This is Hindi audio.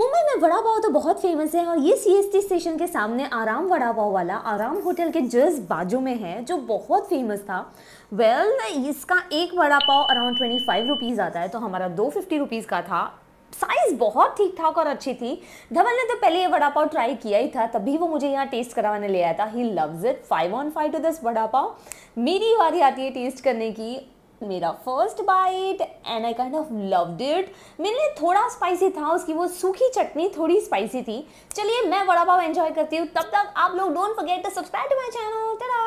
मुंबई में वड़ा पाव तो बहुत फेमस है और ये सीएसटी स्टेशन के सामने आराम वड़ा पाव वाला आराम होटल के जस्ट बाजू में है जो बहुत फेमस था वेल well, इसका एक vada pav around twenty five rupees आता है तो हमारा दो फिफ्टी रुपीज़ का था साइज़ बहुत ठीक ठाक और अच्छी थी धवल ने तो पहले ये वड़ा पाव ट्राई किया ही था तभी वो मुझे यहाँ टेस्ट करवाने ले आया था he loves it five on five to this vada pav मेरी बारी आती है टेस्ट करने की मेरा first bite and I kind of loved it मेरे लिए थोड़ा स्पाइसी था उसकी वो सूखी चटनी थोड़ी स्पाइसी थी चलिए मैं वड़ा पाव एंजॉय करती हूँ तब तक आप लोग don't forget to subscribe to my channel